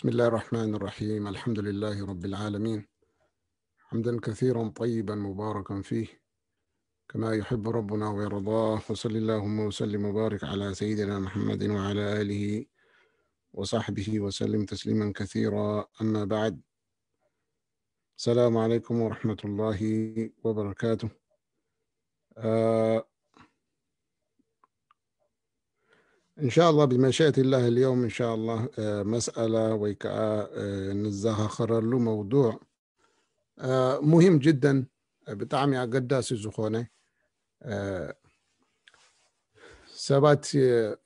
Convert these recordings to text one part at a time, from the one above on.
بسم الله الرحمن الرحيم الحمد لله رب العالمين حمدا كثيرا طيبا مباركا فيه كما يحب ربنا ويرضاه وصل اللهم وسلم وبارك على سيدنا محمد وعلى آله وصحبه وسلم تسليما كثيرا أما بعد السلام عليكم ورحمة الله وبركاته آه، إن شاء الله بمشيئة الله اليوم إن شاء الله آه، مسألة ويكا آه، نزاها خرر له موضوع آه، مهم جدا بتعمي قداس زخونة سبات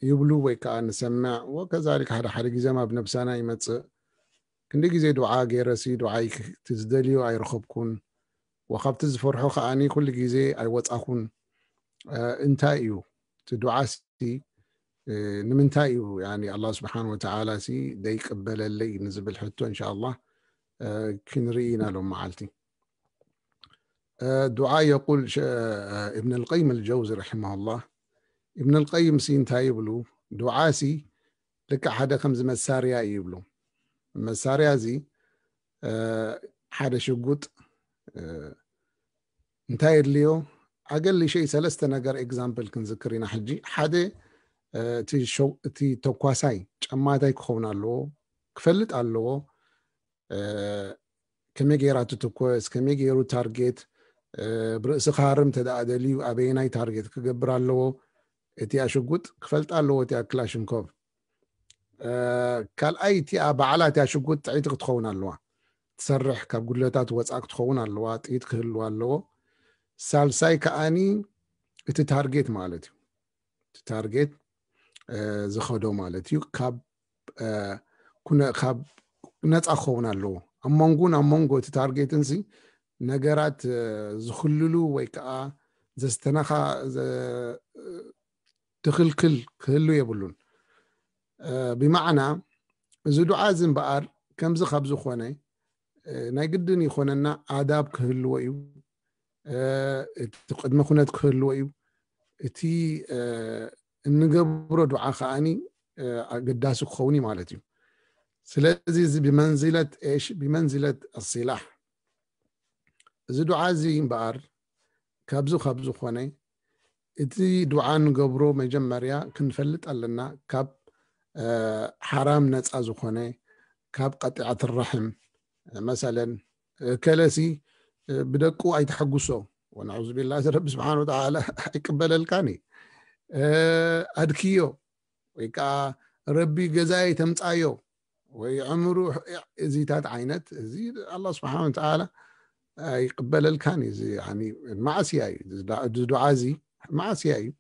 يبلو ويكا نسمع وكذلك هذا حرق زي ما بنفسنا يمتص كندي زي دعاء جيرسي دعاي تزدليو أي رخبكون وخبت زفرحو خاني كل جزي أي وطأخون انتايو تدعاستي ንምንታይ እዩ ኣላ ስብሓን ወተዓላ ሲ ደይቅበለለይ ንዝብል ሕቶ እንሻ ላ ክንርኢ ኢና ሎም መዓልቲ ዱዓ የቁል እብን ልቀይም ልጀውዚ ረሒማሁ ላህ እብን ልቀይም ሲ እንታይ ይብሉ ዱዓ ሲ ልክዕ ሓደ ከምዚ መሳርያ እዩ ይብሉ መሳርያ እዚ ሓደ ሽጉጥ እንታይ የድልዮ ኣገሊሸይ ሰለስተ ነገር ኤግዛምፕል ክንዝክር ኢና ሕጂ ሓደ እቲ ተጓሳይ ጨማታይ ክኸውን ኣለዎ ክፈልጥ ኣለዎ ከመይ ገይራ ትትኮስ ከመይ ገይሩ ታርጌት ብርእሲ ክሃርም ተደኣ ደልዩ ኣበየናይ ታርጌት ክገብር ኣለዎ እቲ ኣሽጉጥ ክፈልጥ ኣለዎ እቲ ክላሽንኮቭ ካልኣይ እቲኣ በዓላ እቲ ኣሽጉጥ ጥዒት ክትኸውን ኣለዋ ትሰርሕ ካብ ጉድለታት ወፃእ ክትኸውን ኣለዋ ጥኢት ክህልዋ ኣለዎ ሳልሳይ ከዓኒ እቲ ታርጌት ማለት እዩ እቲ ታርጌት ዝኸዶ ማለት እዩ ካብ ነፃ ክኸውን ኣለዎ ኣብ መንጎን ኣብ መንጎ እቲ ታርጌትን ሲ ነገራት ዝክልሉ ወይ ከዓ ዘስተነኻ ትክልክል ክህሉ የብሉን ብማዕና እዚ ድዓ እዚ እምበኣር ከምዚ ካብ ዝኮነ ናይ ግድን ይኮነና ኣዳብ ክህልዎ እዩ እቲ ቅድሚ ኩነት ክህልዎ እዩ እቲ نقبره دعاء خاني قداس خوني مالتي سلازي بمنزلة إيش بمنزلة الصلاح زدو عازي بار كابزو خابزو خوني إتي دعاء نقبره مجمع ريا كنفلت ألنا كاب حرام نتس أزو خوني كاب قطعة الرحم مثلا كلاسي بدكو أي تحقصو ونعوذ بالله رب سبحانه وتعالى يكبل الكاني ኣድክዮ ወይ ከዓ ረቢ ገዛይ ተምፃዮ ወይ ዕምሩ እዚታት ዓይነት እዚ ኣላ ስብሓን ወተዓላ ይቅበለልካን እዩ ማዕስያ እዩ እዚ ዱዓ እዚ ማዕስያ እዩ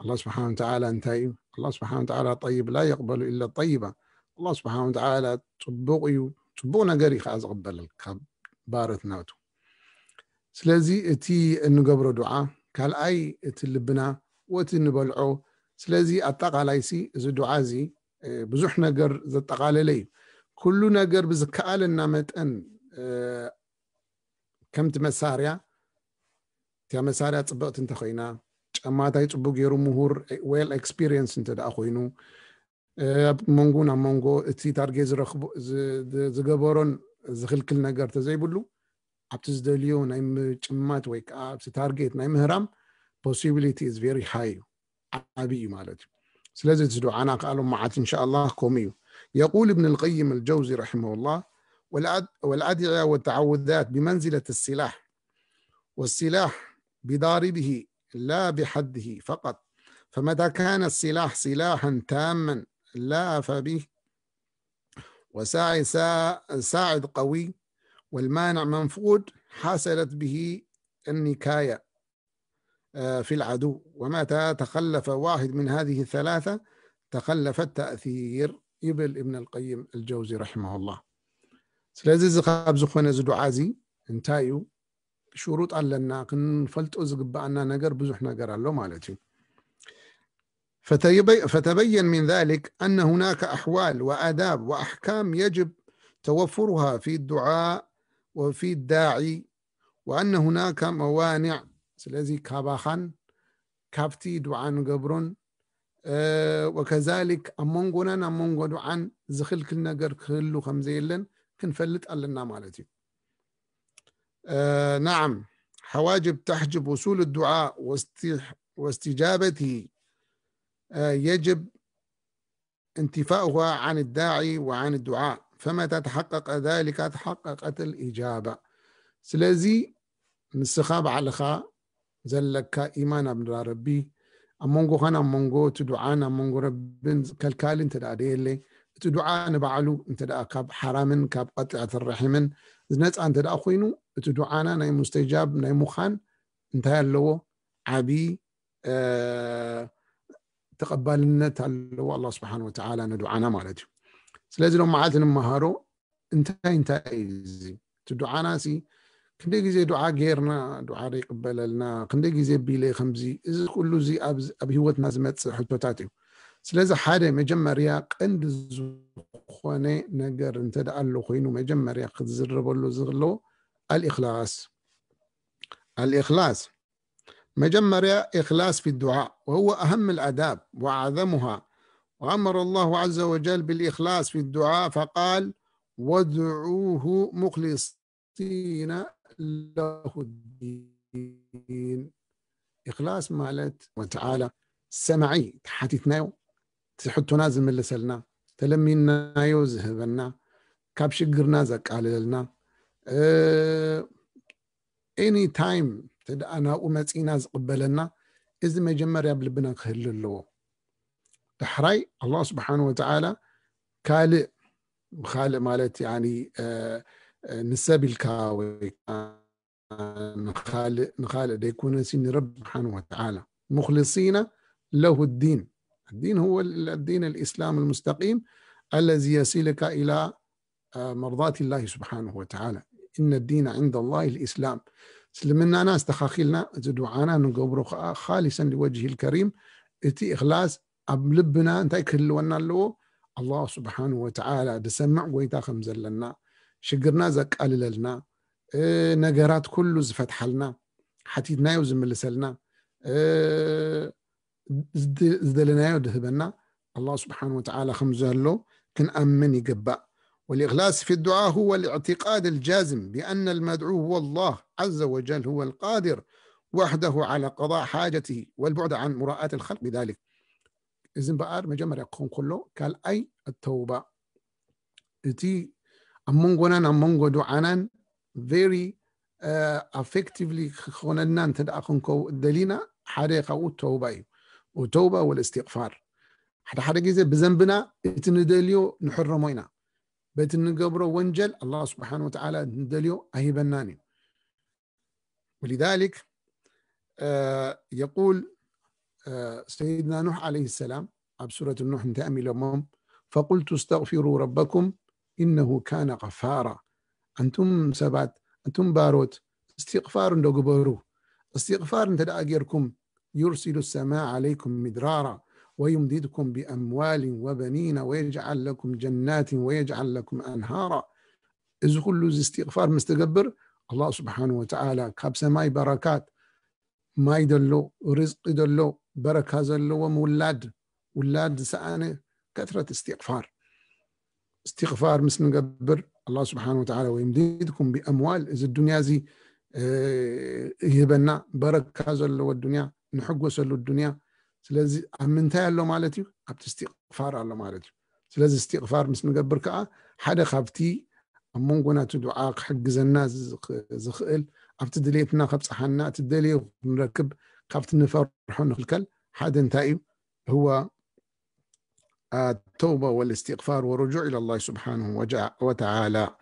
ኣላ ስብሓን ወተዓላ እንታይ እዩ ኣላ ስብሓን ወተዓላ ጠይብ ላ የቕበሉ ኢላ ጠይባ ኣላ ስብሓን ወተዓላ ፅቡቕ እዩ ፅቡቕ ነገር እዩ ከዓ ዝቕበለል ካብ ባረት ናቱ ስለዚ እቲ እንገብሮ ዱዓ ካልኣይ እቲ ልብና ወቲ ንበልዖ ስለዚ ኣጠቃላይሲ እዚ ድዓ እዚ ብዙሕ ነገር ዘጠቃለለ እዩ ኩሉ ነገር ብዝከኣለና መጠን ከምቲ መሳርያ እታ መሳርያ ፅብቕቲ እንተኮይና ጫማታይ ፅቡቅ ገይሩ ምሁር ዌል ኤክስፒሪንስ እንተደኣ ኮይኑ ኣብ መንጎ ናብ መንጎ እቲ ታርጌት ዝገበሮን ዝክልክል ነገር ተዘይብሉ ኣብቲ ዝደልዮ ናይ ምጭማት ወይ ከዓ ኣብቲ ታርጌት ናይ ምህራም possibility is very high عبي مالتي ስለዚ ዝዱ عنا قالوا معات إن شاء الله كوميو يقول ابن القيم الجوزي رحمه الله والأدعية والتعوذات بمنزلة السلاح والسلاح بضاربه لا بحده فقط فمتى كان السلاح سلاحا تاما لا فبه وساعد ساعد قوي والمانع منفود حصلت به النكاية آه، في العدو ومتى تخلف واحد من هذه الثلاثة تخلف التأثير يبل ابن القيم الجوزي رحمه الله سلازي زخاب ካብ زدو عازي انتايو شروط على እዩ ሽሩጥ أزقب ክንፈልጦ نقر بزح نقر ነገር مالتي فتبين من ذلك أن هناك أحوال وآداب وأحكام يجب توفرها في الدعاء وفي الداعي وأن هناك موانع سلازي كاباخان كابتي دعان قبرون وكذلك امونغونا قنان أمون قدعان زخل كل نقر كلو خمزي اللن كنفلت ألنا مالتي نعم حواجب تحجب وصول الدعاء واستجابته يجب انتفاؤها عن الداعي وعن الدعاء فمتى تحقق ذلك تحققت الإجابة من السخاب على بعلخة ዘለካ ኢማን ኣብ ንራ ረቢ ኣብ መንጎኻን ኣብ መንጎ እቲ ድዓን ኣብ መንጎ ረብን ከልካሊ እንተደኣ ደየለ እቲ ድዓ ንባዕሉ እንተደኣ ካብ ሓራምን ካብ ቀጢዐት ራሒምን ነፃ እንተደኣ ኮይኑ እቲ ድዓና ናይ ሙስተጃብ ናይ ሙኻን እንታይ ኣለዎ ዓብዪ ተቐባልነት ኣለዎ ኣላ ስብሓን ወተዓላ ንድዓና ማለት እዩ ስለዚ ሎም መዓልቲ ንመሃሮ እንታይ እንታይ እዩ እዚ እቲ ድዓና ሲ كندي كيزي دعاء غيرنا دعاء يقبل لنا كندي كيزي بيلي خمزي إز كله زي أب أب هو تنازمت حتو تاتيو حادة مجمّر قند زخوانة نجر انت دعالو خينو مجمّر قد زربولو زغلو الإخلاص الإخلاص مجمّر إخلاص في الدعاء وهو أهم الأداب وعظمها وأمر الله عز وجل بالإخلاص في الدعاء فقال وادعوه مخلصين له الدين إخلاص مالت وتعالى سمعي تحاتيتنا تحط نازل من لسلنا تلمينا يوزهبنا كاب شقر نازك على لنا اني أه، تايم تد انا امتي ناز قبلنا اذا ما جمر يبل بنا خل له تحري الله سبحانه وتعالى كالي خالق مالت يعني آه نسابي الكاوي نخال نخالق يكون سن رب سبحانه وتعالى مخلصين له الدين الدين هو الدين الإسلام المستقيم الذي يصلك إلى آه، مرضات الله سبحانه وتعالى إن الدين عند الله الإسلام سلمنا ناس تخاخيلنا دعانا نقبر خالصا لوجه الكريم إتي إخلاص أب لبنا انتي كهلونا الله سبحانه وتعالى دسمع ويتا خمزلنا زك ሽግርና ዘቃልለልና ነገራት ኩሉ ዝፈትሓልና ሓቲትናዮ ዝምልሰልና زدلنا يدهبنا الله سبحانه وتعالى له كن أمن يقبأ والإخلاص في الدعاء هو الاعتقاد الجازم بأن المدعو هو الله عز وجل هو القادر وحده على قضاء حاجته والبعد عن مراءة الخلق بذلك إذن بقار مجمر يقوم كله قال أي التوبة إتي among among do anan very uh, effectively خوننان تدأخن كو دلينا حريقة والتوبة والتوبة والاستغفار حتى حدا جزء بذنبنا اتندليو نحرموينا بيت نقبرو ونجل الله سبحانه وتعالى ندليو أهيبناني ولذلك آه يقول آه سيدنا نوح عليه السلام أب سورة النوح انتأمي لهم فقلت استغفروا ربكم إنه كان غفارا أنتم سبات أنتم باروت استغفار دقبرو استغفار أنت أجركم يرسل السماء عليكم مدرارا ويمددكم بأموال وبنين ويجعل لكم جنات ويجعل لكم أنهارا إذ كل استغفار مستقبر الله سبحانه وتعالى كاب سماي بركات ما يدلو رزق يدلو بركة زلو ومولاد ولاد سأنا كثرة استغفار استغفار مس قبر الله سبحانه وتعالى ويمددكم باموال اذا الدنيا زي آه، يهبنا بركة زلو الدنيا نحق وسلو الدنيا سلازي امنتها تاي اللو مالتي عبت استغفار اللو مالتي سلازي استغفار مس قبر كا حدا خافتي امون قنا تدعاق حق زنا زخئل عبت دليتنا خبص حنا تدلي ونركب خبت نفرح الكل حدا انتايو هو التوبة والاستغفار والرجوع إلى الله سبحانه وتعالى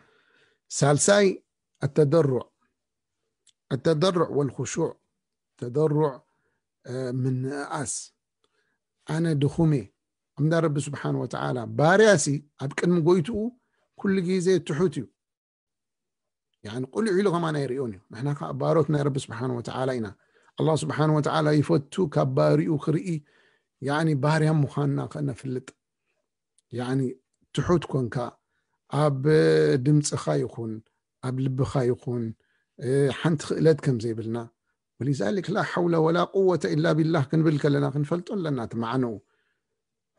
سالساي التدرع التدرع والخشوع تدرع آه، من أس أنا دخومي أمدا رب سبحانه وتعالى بارياسي أبكن قويتو كل جيزة تحوتيو يعني قل عيلو أنا نيريوني نحن باروتنا رب سبحانه وتعالى إنا الله سبحانه وتعالى يفوتو كباريو خرئي يعني باريا مخانا خلنا اللطن يعني تحوت كونكا اب دمص خايخون اب لب خايخون حنت خلت كم زي بلنا ولذلك لا حول ولا قوة إلا بالله كن بلك لنا كن لنا تمعنو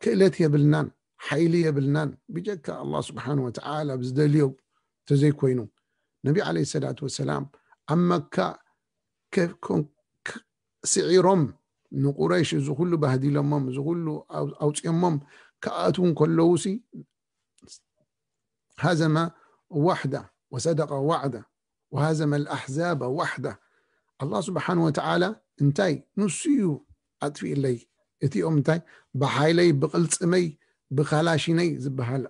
كيلات يا بلنان حيلي يا بلنان بجك الله سبحانه وتعالى بزدليو تزي كوينو نبي عليه الصلاة والسلام أما كا كيف كون سعيرهم نقريش زغلو بهدي لهم زغلو أو أو كاتون كلوسي هزم وحده وصدق وعده وهزم الأحزاب وحده الله سبحانه وتعالى انتي نسيو أطفي إلي إتي امتي بحايلي بقلصمي بخلاشيني زبهال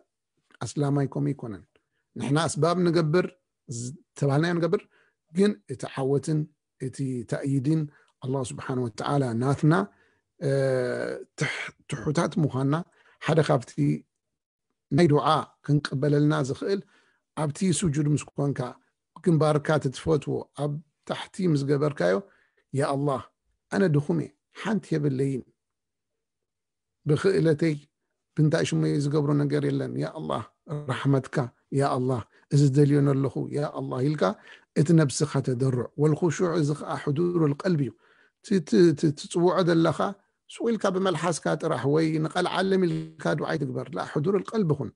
أسلامي كومي كونن نحن أسباب نقبر تبعنا نقبر جن إتحوتن إتي تأييدين الله سبحانه وتعالى ناثنا آه، تحوتات مخانا حدا خافتي ناي دعاء كنقبل لنا زخيل ابتي سجود مسكونكا كن باركا تتفوتو اب تحتي مزقبر كايو يا الله انا دخومي حانت يا بالليين بخيلتي بنتا شمي يزقبرو نقر يلن يا الله رحمتك يا الله از دليون اللخو يا الله يلقى اتنبسخة تدرع والخشوع زخ حضور القلب تتوعد اللخا شوي لك بملحس كات رحوي نقل علم الكاد وعي تقبر لا حضور القلب خن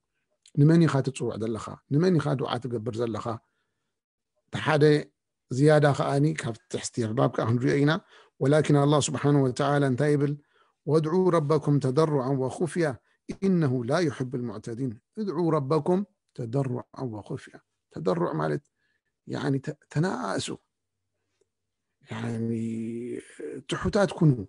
نماني يخات تصوع دلخا نماني يخات دعاء تقبر زلخا تحدى زيادة خاني كاب تحتي بابك أهنري أينا ولكن الله سبحانه وتعالى انتايبل وادعوا ربكم تضرعا وخفيا إنه لا يحب المعتدين ادعوا ربكم تضرعا وخفيا تضرع مالت يعني تناسوا يعني تحتات كنوا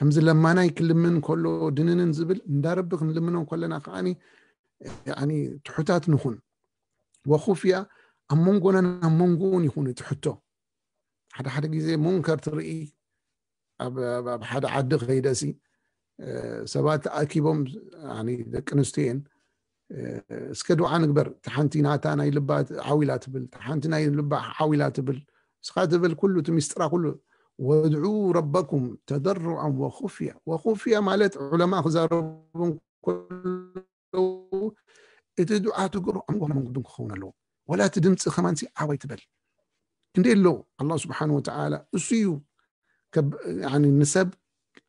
ከምዚ ለማናይ ክልምን ከሎ ድንንን ዝብል እንዳረቢ ክንልምኖ ከለና ከዓኒ ትሑታት ንኹን ወኹፍ ያ ኣብ መንጎና ናብ መንጎውን ይኹን እትሕቶ ሓደ ሓደ ግዜ ሞንከር ትርኢ ኣብ ሓደ ዓዲ ከይደሲ ሰባት ተኣኪቦም ደቂ ኣንስትዮ የን እስከ ድውዓ ንግበር ቲ ሓንቲ ናታ ናይልዓላትብል ሓንቲ ናይ ልባ ዓዊላ ትብል ንስካ ትብል ኩሉ ቲሚስጢራ ሉ وادعوا ربكم تدرعا وخفيا وخفيا مالت علماء زاربون كله اتدعى أه، تقول انقم من خونا له ولا تدمت خمانتي عوي أه، تبل كندي لو الله سبحانه وتعالى اسيو كب يعني نسب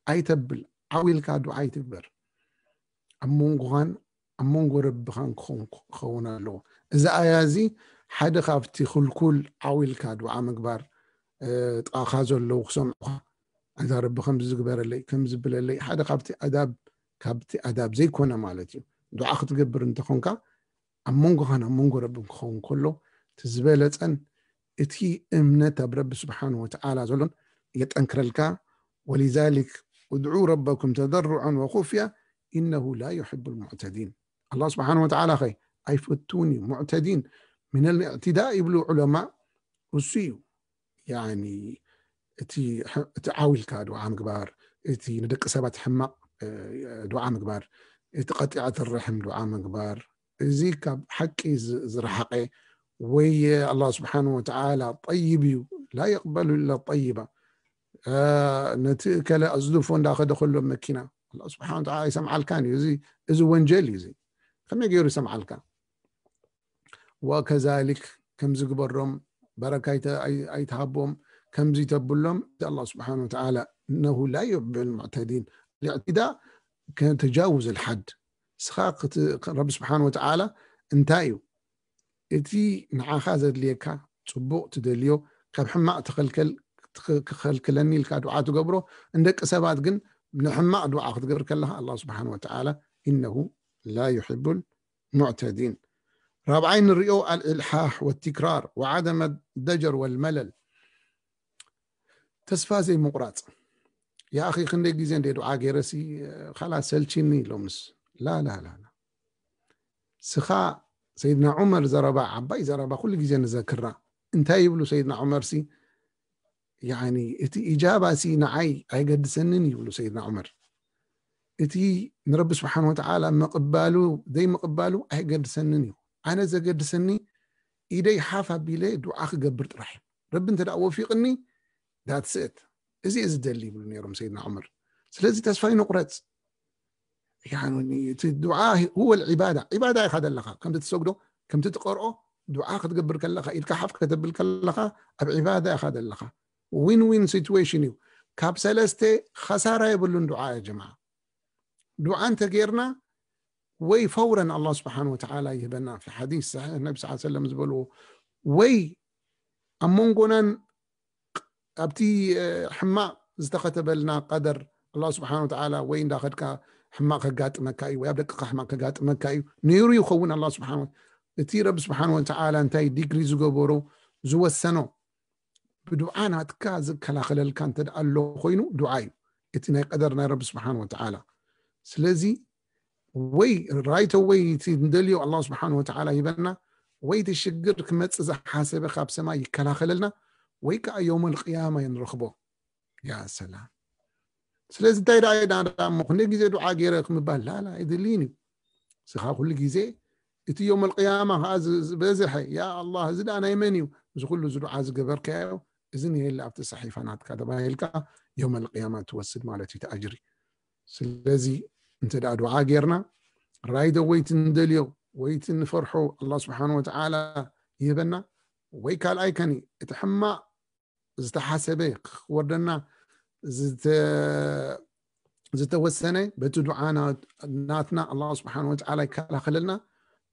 اي تبل عوي الكادو اي تبر امون غان امون غرب خان خون خونا له اذا ايازي حد خافتي خلكل عوي الكادو عمك أه، بار ጣኻ ዘለዉ ክሰምዑካ ኣዛ ረቢ ከምዚ ዝግበረለይ ከም ዝብለለይ ሓደ ካብቲ ኣዳብ ካብቲ ኣዳብ ዘይኮነ ማለት እዩ ድዓ ክትገብር እንተኾንካ ኣብ መንጎኻን ኣብ መንጎ ረቢ ክኸውን ከሎ እቲ ዝበለፀን እቲ እምነት ኣብ ረቢ ስብሓን ወተዓላ ዘሎን የጠንክረልካ ወሊዛሊክ እድዑ ረበኩም ተደርዑን ወኩፍያ ኢነሁ ላ ይሕቡ ልሙዕተዲን ኣላ ስብሓን ወተዓላ ኸይ ኣይፈቱን እዩ ሙዕተዲን ምን ልእዕትዳ ይብሉ ዑለማ እሱ እዩ يعني اتي تعاوي كاد دعاء مقبار اتي ندق سبات حمق آه، دعاء مقبار اتي قطعة الرحم دعاء مقبار زي كاب حقي زرحقي وي الله سبحانه وتعالى طيب لا يقبل الا طيبة آه لا ازدفون داخل دخل مكينة الله سبحانه وتعالى يسمع الكان يزي ازو ونجل يزي خمي يقول يسمع الكان وكذلك كم زقبرهم بركة أي تهبهم كم زي تبلهم الله سبحانه وتعالى أنه لا يحب المعتدين الاعتداء كان تجاوز الحد سخاقة رب سبحانه وتعالى انتايو إتي نعاخاز ليكا تبو تدليو كاب حما تخلكل تخلكلني الكادو عاتو قبرو عندك سبات قن نحما دعاء قبر كلها الله سبحانه وتعالى إنه لا يحب المعتدين رابعين الريو الإلحاح والتكرار وعدم الدجر والملل تسفا زي مقراط يا أخي خندي جيزين دعاء دعا غيرسي خلاص سلچيني لومس لا لا لا لا سخاء سيدنا عمر زربا عباي زربا كل جيزين ذكرنا انت يبلو سيدنا عمر سي يعني اتي إجابة سي نعي اي قد سنن يبلو سيدنا عمر اتي نرب سبحانه وتعالى مقبالو دي مقبالو اي قد سنن يبلو. أنا زجد سني إيدي حافة بلي دعاء قبر طرح رب أنت دعوة فيقني ذات سيت إزي إز دلي بلني رم سيدنا عمر سلزي تسفاي نقرات يعني الدعاء هو العبادة عبادة هذا اللقاء كم تتسوقدو كم تتقرأو دعاء تقبر كلقا إلك حفك تبل كلقا بعبادة هذا اللقاء وين وين سيتويشن يو كاب سلستي خسارة يبلون دعاء يا جماعة دعاء أنت غيرنا ወይ ፈውረ ኣላ ስብሓን ወተዓላ ይህበና ፊ ሓዲስ ሳሒሕ ነቢ ስ ሰለም ዝበልዎ ወይ ኣብ መንጎናን ኣብቲ ሕማቅ ዝተኸተበልና ቀደር ኣላ ስብሓን ተዓላ ወይ እንዳኸድካ ሕማቅ ከጋጥመካ እዩ ወይ ኣብ ደቅካ ሕማቅ ከጋጥመካ እዩ ነይሩ ይኸውን ኣ ስብሓ እቲ ረቢ ስብሓን ወተዓላ እንታይ ዲግሪ ዝገበሮ ዝወሰኖ ብድዓ ናትካ ዝከላከለልካ እንተድኣ ሎ ኮይኑ ዱዓ እዩ እቲ ናይ ቀደር ናይ ረቢ ስብሓን ወትዓላ ስለዚ وي رايت وي تندليو الله سبحانه وتعالى يبنا وي تشقرك متز حاسبه خاب سما يكلاخللنا وي يوم القيامه ينرخبو يا سلام سلازي تايدا ايدا مخني غيزي دعاء غيرك مبال لا لا يدليني سخا كل غيزي اتي يوم القيامه هذا بزح يا الله زد انا يمني مش كله زد عاز قبرك اذن هي اللي صحيفه نات كذا يوم القيامه توسد مالتي تاجري سلازي انت دا دعاء غيرنا رايد ويت ندليو ويت نفرحو الله سبحانه وتعالى يبنا ويكال ايكني اتحمى اتحما زتحاسبيك وردنا زت زتوسنة بتدعى ناتنا الله سبحانه وتعالى كلا خللنا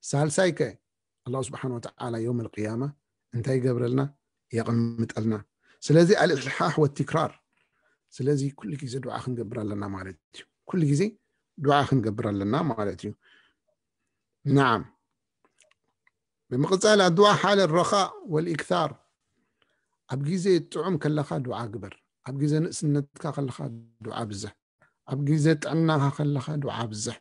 سهل سايكة الله سبحانه وتعالى يوم القيامة انت يقبر لنا يقمت لنا سلازي الإصلاح والتكرار سلازي كل جزء دعاء نقبر لنا مالتي كل جزء دعاء خن قبر لنا ما مالتي نعم قلت على دعاء حال الرخاء والإكثار أبجيزي تعم كلها دعاء قبر أبجيزي نسنتك خلها دعاء بزه أبجيزي تعناها خلها دعاء بزه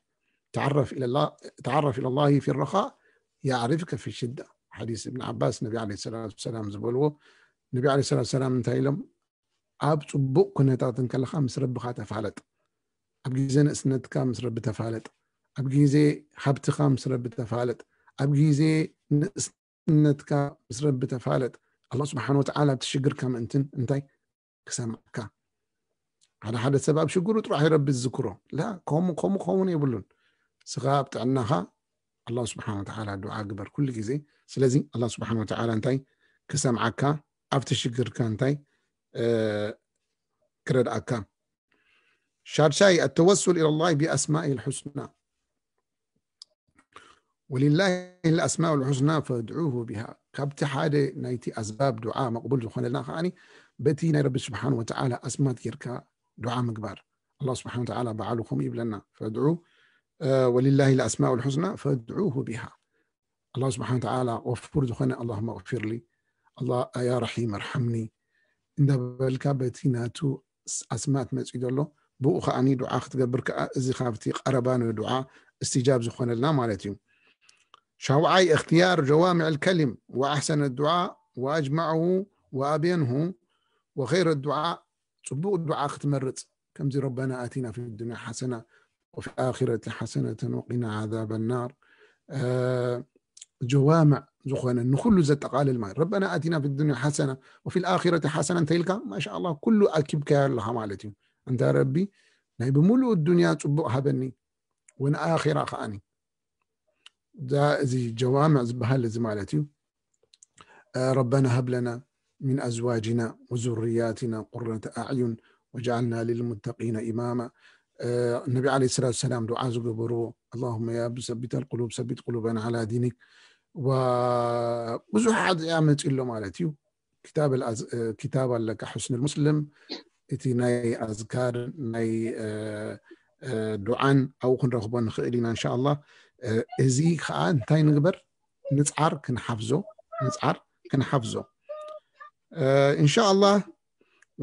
تعرف إلى الله تعرف إلى الله في الرخاء يعرفك في الشدة حديث ابن عباس النبي عليه الصلاة والسلام زبولو النبي عليه الصلاة والسلام انتهي لهم أب تبوك كنتا تنكلخا مسرب خاتا فعلت ኣብ ግዜ ንእስነትካ ምስ ረቢ ተፋለጥ ኣብ ግዜ ሃብትኻ ምስ ረቢ ተፋለጥ ኣብ ግዜ ንእስነትካ ምስ ረቢ ተፋለጥ ኣላ ስብሓን ወተዓላ ኣብቲ ሽግርካ ምእንትን እንታይ ክሰምዐካ ሓደ ሓደ ሰብ ኣብ ሽግሩ ጥራሕ ይረቢ ዝዝክሮ ላ ከምኡ ከምኡ ክኸውን የብሉን ስኻ ኣብ ጥዕናኻ ኣላ ስብሓን ወተዓላ ድዓ ግበር ኩሉ ግዜ ስለዚ ኣላ ስብሓን ወተዓላ እንታይ ክሰምዓካ ኣብቲ ሽግርካ እንታይ ክረድኣካ شارشاي التوسل إلى الله بأسمائه الحسنى ولله الأسماء الحسنى فادعوه بها كبت حادة نيتي أسباب دعاء مقبول دخول الناخاني خاني بتي رب سبحانه وتعالى أسماء تيركا دعاء مقبار الله سبحانه وتعالى بعلكم يبلنا فادعوه آه ولله الأسماء الحسنى فادعوه بها الله سبحانه وتعالى وفر جخون اللهم اغفر لي الله آه، يا رحيم ارحمني عند بلكا بتي ناتو أسماء مسجد الله ብኡ ከዓኒ ድዓ ክትገብር ከዓ እዚ قربان ቀረባኖ استجاب زخون الله مالتيهم شوعي اختيار جوامع الكلم وأحسن الدعاء وأجمعه وأبينه وخير الدعاء صبوء الدعاء ختمرت كم زي ربنا آتنا في الدنيا حسنة وفي الآخرة حسنة وقنا عذاب النار آه، جوامع زخوانا نخل زتقال المال ربنا آتنا في الدنيا حسنة وفي الآخرة حسنة تلك ما شاء الله كل أكبك لها مالتهم ربي ناي بملو الدنيا ዱንያ هبني ሃበኒ ወንኣኺራ ከዓኒ ذا زي جوامع ዝበሃል زي مالتي ربنا هب لنا من أزواجنا وذرياتنا قرة أعين وجعلنا للمتقين إماما النبي عليه الصلاة والسلام دعاء زقبرو اللهم يا ثبت القلوب ثبت قلوبنا على دينك و حد يعمل له مالتي كتاب الأز... كتاب لك حسن المسلم እቲ ናይ ኣዝካር ናይ ዱዓን ኣብኡ ክንረክቦ ንክእል ኢና እንሻ ላ እዚ ከዓ እንታይ ንግበር ንፃር ክንሓፍዞ ንፃር ክንሓፍዞ እንሻ ላ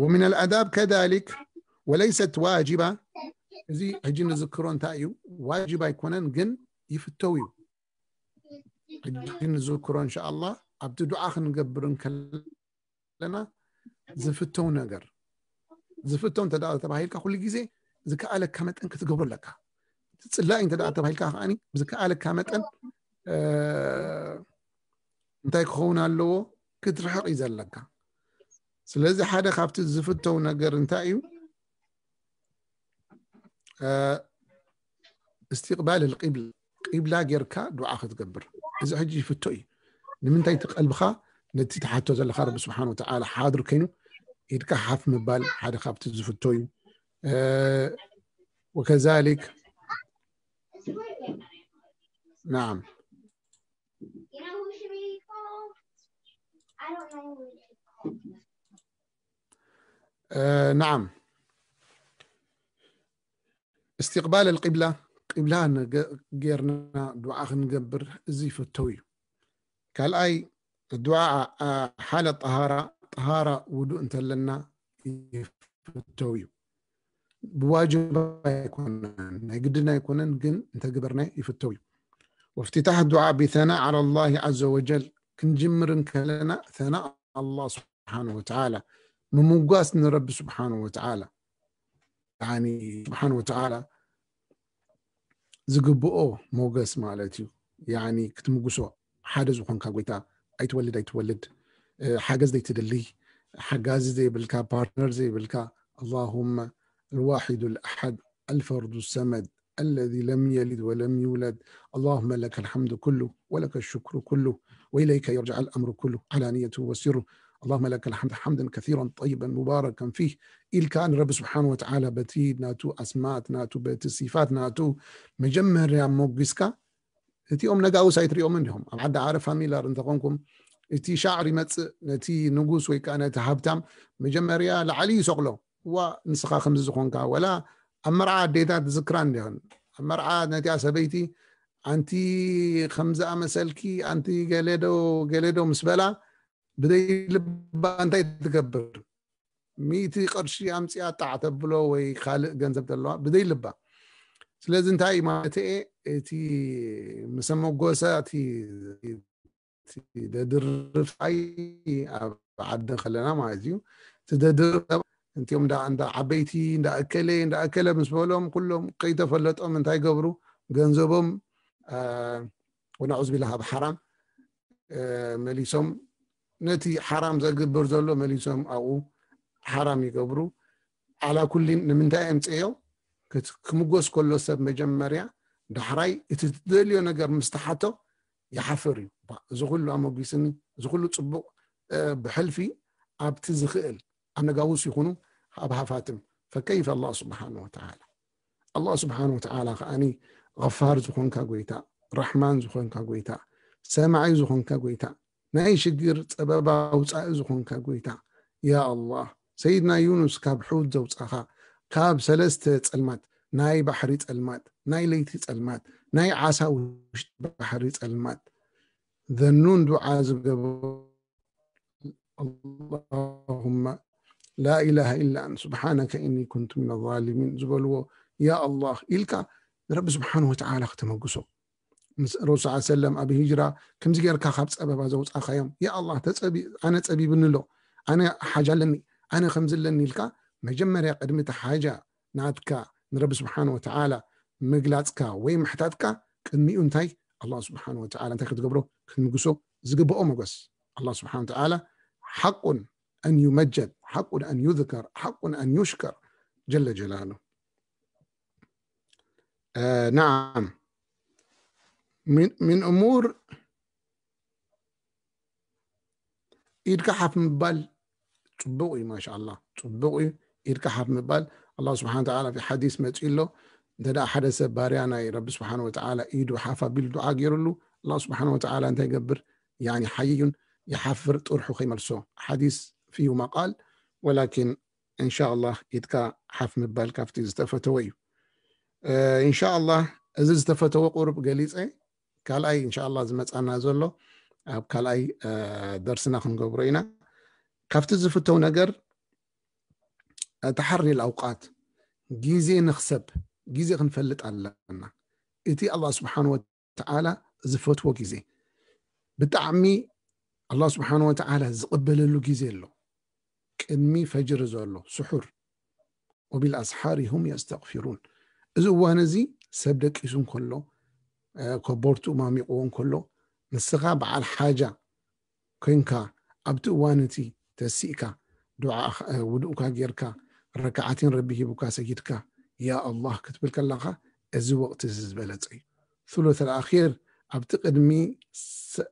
ومن الآداب ከሊክ ወለይሰት ዋጅባ እዚ ሕጂ ንዝክሮ እንታይ እዩ ዋጅብ ኣይኮነን ግን ይፍተው እዩ ሕጂ ንዝክሮ እንሻ ላ ኣብቲ ዱዓ ክንገብርን ከለና ዝፍተው ነገር ዝፍቶ እንተ ተባሂልካ ኩሉ ግዜ ዝከኣለካ መጠን ክትገብሮ ኣለካ ትፅላእ እንተ ተባሂልካ ከዓኒ ብዝከኣለካ መጠን እንታይ ክኸውን ኣለዎ ክትርሕቕ እዩ ዘለካ ስለዚ ሓደ ካብቲ ዝፍተው ነገር እንታይ እዩ استقبال القبلة قبلة جيركا دعاء ختقبر إذا حجي في التوي نمن تاي تقلبخا نتي تحتو زل رب سبحانه وتعالى حاضر كينو ኢድካ ሓፍ ምባል ሓደ ካብቲ ዝፍቶ وكذلك نعم ናዓም آه، نعم استقبال القبلة قبلة غيرنا دعاء نقبر زي التوي قال أي الدعاء آه، حالة طهارة طهاره ودو انت لنا يفتويو بواجب يكون نقدنا يعني يكون نقن انت قبرنا يفتويو وافتتاح الدعاء بثناء على الله عز وجل كنجمر كلنا ثناء الله سبحانه وتعالى ممقاس رب سبحانه وتعالى يعني سبحانه وتعالى زقبؤه موقاس مالتي يعني كتمقسو حادث وخنكا قويتا ايتولد ايتولد حاجه تدلي حاجه بالكا بارتنر زي بالكا اللهم الواحد الاحد الفرد السمد الذي لم يلد ولم يولد اللهم لك الحمد كله ولك الشكر كله واليك يرجع الامر كله علانيته وسره اللهم لك الحمد حمدا كثيرا طيبا مباركا فيه إل كان رب سبحانه وتعالى بتي ناتو أسمات ناتو بيت الصفات ناتو مجمر ريام موجسكا تي أم نقاو سايتري منهم عاد عارف ميلار لارنتقونكم እቲ ሻዕር ይመፅእ ነቲ ንጉስ ወይ ከዓ ነቲ ሃብታም መጀመርያ ላዕሊ ይሰቕሎ እዋ ንስኻ ከምዚ ዝኮንካ ወላ ኣብ መርዓ ኣዴታት ዝክራ እንዲሆን ኣብ መርዓ ነቲያ ሰበይቲ ኣንቲ ከምዝኣመሰልኪ ኣንቲ ገሌዶ ገሌዶ ምስ በላ ብደይ ልባ እንታይ ትገብር ሚእቲ ቅርሺ ኣምፅያ ጣዕተብሎ ወይ ካልእ ገንዘብ ዘለዋ ብደይ ልባ ስለዚ እንታይ ማለት እየ እቲ ምስ መጎሳ تدا در رفعي عدا خلنا معزيو تدا در انتيوم دا عند عبيتي دا اكلي دا اكله مس بولهم كلهم كيتفلطهم انتاي يقبروا ገንዘቦም ወናዑዝ ቢላ ኣብ ሓራም መሊሶም ነቲ ሓራም ዘግብር ዘሎ መሊሶም ኣብኡ ሓራም ይገብሩ ዓላ ኩሊን ንምንታይ እዮም ፅዮ ክምጎስ ከሎ ሰብ መጀመርያ ዳሕራይ እቲ ትደልዮ ነገር ምስተሓቶ ይሓፍር እዩ እዚ ኩሉ ኣመጉስኒ እዚ ኩሉ ፅቡቕ ብሕልፊ ኣብቲ ዝኽእል ኣብነጋውስ ይኹኑ ኣብ ሃፋትም ፈከይፍ ኣላ ስብሓን ወትዓላ ኣላ ስብሓን ወተዓላ ከኣኒ غፋር ዝኮንካ ጎይታ ረሕማን ዝኮንካ ጎይታ ሰማዐ ዝኮንካ ጎይታ ናይ ሽግር ፀበባ ውፃኢ ዝኮንካ ጎይታ ያ ኣላህ ሰይድና ዩንስ ካብ ሑድ ዘውፃእኻ ካብ ሰለስተ ፀልማት ናይ ባሕሪ ፀልማት ናይ ለይቲ ፀልማት ناي ዓሳ ውሽጢ ባሕሪ ፀልማት ذنون دعاء ዝገበሩ لا إله إلا أنت سبحانك إني كنت من الظالمين زبلو يا الله إلك رب سبحانه وتعالى ختمقسو مس رسول الله عليه وسلم أبي هجرة كم زجر كخبص أبا بازوت أخيام يا الله تسأبي أنا تسأبي بنلو أنا حاجة لني أنا خمز لني لك مجمر يا قدمت حاجة من رب سبحانه وتعالى ምግላፅካ ወይ ምሕታትካ ቅድሚኡ እንታይ ኣላ ስብሓን ወተላ እንታይ ክትገብሮ ክንምግሶ ዝግብኦ መጎስ ኣላ ስብሓን ወተላ ሓቁን أن يمجد حق أن يذكر حق أن يشكر جل جلاله آه نعم من من أمور يتكحف مبال تبقي ما شاء الله تبقي يتكحف مبال الله سبحانه وتعالى في حديث ما له دا حدا حدث باريانا رب سبحانه وتعالى إيدو حافا بالدعاء جيرلو الله سبحانه وتعالى أنت يقبر يعني حي يحفر طرحو خيم السو حديث فيه ما قال ولكن إن شاء الله يتكا حف مبال كافتي زتفتوي آه إن شاء الله إذا زتفتو قرب قليس أي كالأي إن شاء الله زمت أنا زولو أب كالأي آه درسنا خنقبرينا كافتي زفتو نقر تحري الأوقات جيزي نخسب ግዜ ክንፈልጥ ኣለና እቲ ኣላ ስብሓን ወተዓላ ዝፈትዎ ግዜ ብጣዕሚ ኣላ ስብሓን ወተዓላ ዝቕበለሉ ግዜ ኣሎ ቅድሚ ፈጅሪ ዘሎ ስሑር ወቢልኣስሓሪ ሁም የስተቕፊሩን እዚ እዋን እዚ ሰብ ደቂሱ እንከሎ ከበርቱ ማሚቑዎ እንከሎ ንስኻ በዓል ሓጃ ኮይንካ ኣብቲ እዋን እቲ ተሲእካ ውድኡካ ጌርካ ረክዓትን ረቢ ሂቡካ ሰጊድካ يا الله كتبل كلاخا ازي وقت زبلتي ثلث الاخير ابت قدمي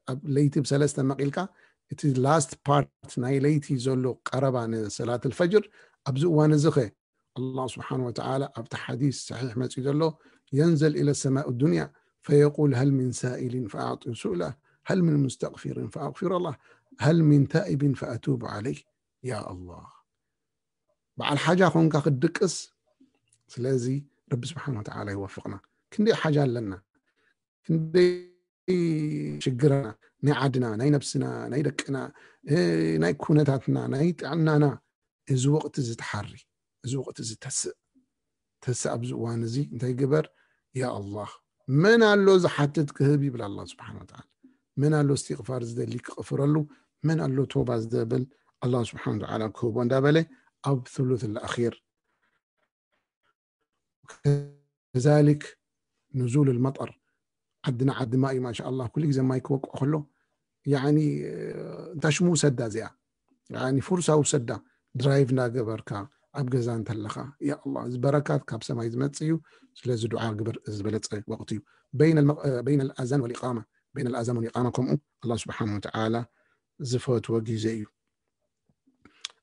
اب ليتي بسلاسه مقيلكا اتي لاست بارت ناي ليتي زولو قربا صلاه الفجر ابزو وانا زخه الله سبحانه وتعالى ابت حديث صحيح ما زلو ينزل الى السماء الدنيا فيقول هل من سائل فاعطي سؤله هل من مستغفر فاغفر الله هل من تائب فاتوب عليه يا الله بعد حاجه خونك قد ስለዚ ረቢ ስብሓን ወተዓላ ይወፍቕና ክንደይ ሓጃ ኣለና ክንደይ ሽግረና ናይ ዓድና ናይ ነብስና ናይ ደቅና ናይ ኩነታትና ናይ ጥዕናና እዚ ወቅቲ እዚ ተሓሪ እዚ ወቅቲ እዚ ተስእ ተስእ ኣብዚ እዋን እዚ እንታይ ግበር ያ ኣላህ መን ኣሎ ዝሓትት ክህብ ይብል ኣላ ስብሓን ወተዓላ መን ኣሎ እስትቕፋር ዝደሊ ክቕፍረሉ መን ኣሎ ቶባ ዝደብል ኣላ ስብሓን ወተዓላ ክህቦ እንዳበለ ኣብ ثሉት الኣኺር كذلك نزول المطر عندنا عد مائي ما شاء الله كل إذا ما يكوك كله يعني آه، تشمو سدة زيا يعني فرصة وسدة درايف ناقبركا أبجزان تلخا يا الله زبركات كابسة ما يزمت سيو سلز دعاء قبر زبلت وقتي بين الم... آه، بين الأذان والإقامة بين الأذان والإقامة كم الله سبحانه وتعالى زفوت وجزئي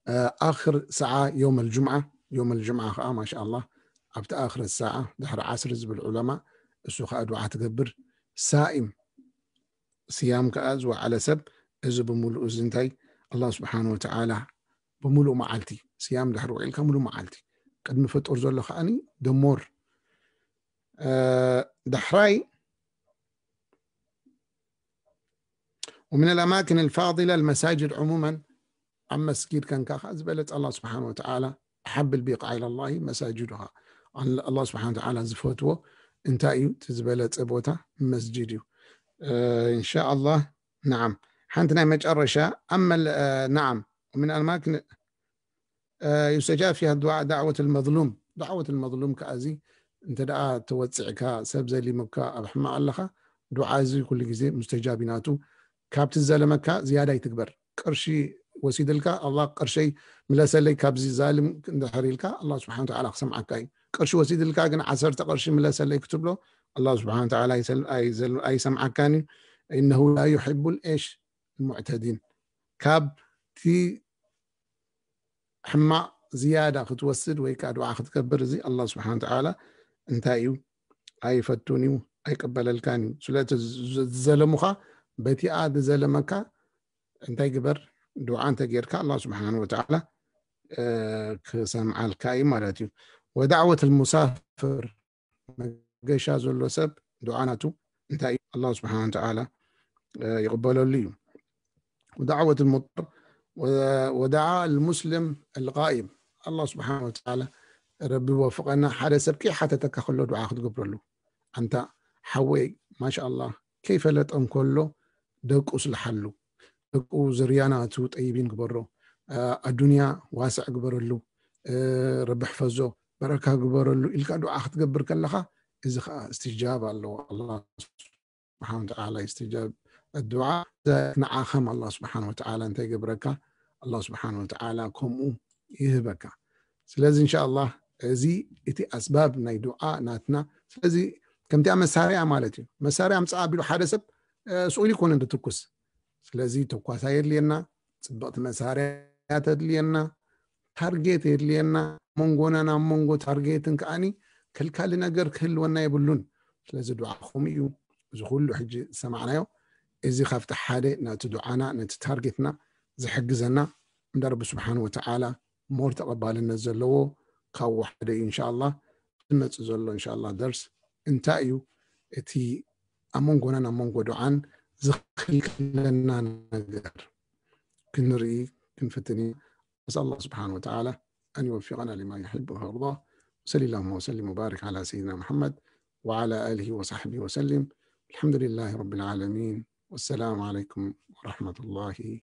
آه، آخر ساعة يوم الجمعة يوم الجمعة آه ما شاء الله ኣብቲ ኣክረት ሰዓ ድሕሪ ዓስሪ ዝብል ዑለማ እሱ ከዓ ድዓ ትገብር ሳኢም ስያም ከዓ ዝወዓለ ሰብ እዚ ብምሉእ እዚ እንታይ ኣላ ስብሓን ወተዓላ ብምሉእ መዓልቲ ስያም ድሕሪ ውዒልካ ሙሉእ መዓልቲ ቅድሚ ፍጡር ዘሎ ከዓኒ ደሞር ዳሕራይ ومن الأماكن الفاضلة المساجد عموما عن مسجد كان كاخ أزبلت الله سبحانه وتعالى أحب البقاع إلى الله مساجدها الله سبحانه ኣላ ስብሓን ተዓላ ዝፈትዎ እንታይ እዩ እቲ اه ان شاء الله نعم ኣላህ ንዓም ሓንቲ ናይ መጨረሻ نعم ومن ምን اه يستجاب فيها الدعاء دعوة المظلوم دعوة المظلوم كأزي انت دعاء توسعك سبزة اللي مكا أبحما الله دعاء زي كل جزي مستجابيناتو كابت الزلمك زيادة يتكبر قرشي وسيدلك الله قرشي ملاسلي كابزي زالم دحري الله سبحانه وتعالى سمعك قرش وزيد لك عن عشرة قرش من لا يكتب له الله سبحانه وتعالى أي أي سمع كان إنه لا يحب الإيش المعتدين كاب تي حما زيادة أخذ وسد ويكاد وأخذ كبر زي الله سبحانه وتعالى انتايو أي فتونيو أي كبل الكاني سلطة زلمخا بيتي آد زلمكا انتاي قبر دعان تقيرك الله سبحانه وتعالى آه، كسمع الكائم مالاتيو ودعوة المسافر مقيشازو اللوسب دعاناتو انتهي الله سبحانه وتعالى آه، يقبله لي ودعوة المضطر ودعاء المسلم الغائب الله سبحانه وتعالى ربي وفقنا حدا سبكي حتى تكخلو دعاء قبر له أنت حوي ما شاء الله كيف لتأم كله دوك أصل دق دوك أتو طيبين قبره آه، الدنيا واسع قبر له آه، رب حفظه በረካ ግበረሉ ኢልካ ዱዓ ክትገብር ከለካ እዚ ከዓ እስትጃብ ኣለዎ ኣላ ስብሓን ወተዓላ እስትጃብ ኣድዓ ንዓኸም ኣላ ስብሓን ወተዓላ እንታይ ገብረካ ኣላ ስብሓን ወተዓላ ከምኡ ይህበካ ስለዚ እንሻ ላ እዚ እቲ ኣስባብ ናይ ዱዓ ናትና ስለዚ ከምቲኣ መሳርያ ማለት እዩ መሳርያ ምፃ ኣቢሉ ሓደ ሰብ ስኡል ይኮነ እንትትኩስ ስለዚ ተኳሳ የድልየና ፅብቕቲ መሳርያ ተድልየና ታርጌት የድልየና منگونا نام منگو تارگیتن کانی کل کالی نگر کل ون نی بلون لازم دعا خمیو زخول حج سمعنايو ازی خفت حاله نت دعانا نت تارگیتنا زحق زنا مدرب سبحانه وتعالى مور تقبال النزلو قو واحد ان شاء الله تمت زلو ان شاء الله درس انتايو اتي امونغونا امونغو دعان زخيك لنا نقدر كنري كنفتني اسال الله سبحانه وتعالى أن يوفقنا لما يحب ويرضاه وصلى اللهم وسلم وبارك على سيدنا محمد وعلى آله وصحبه وسلم الحمد لله رب العالمين والسلام عليكم ورحمة الله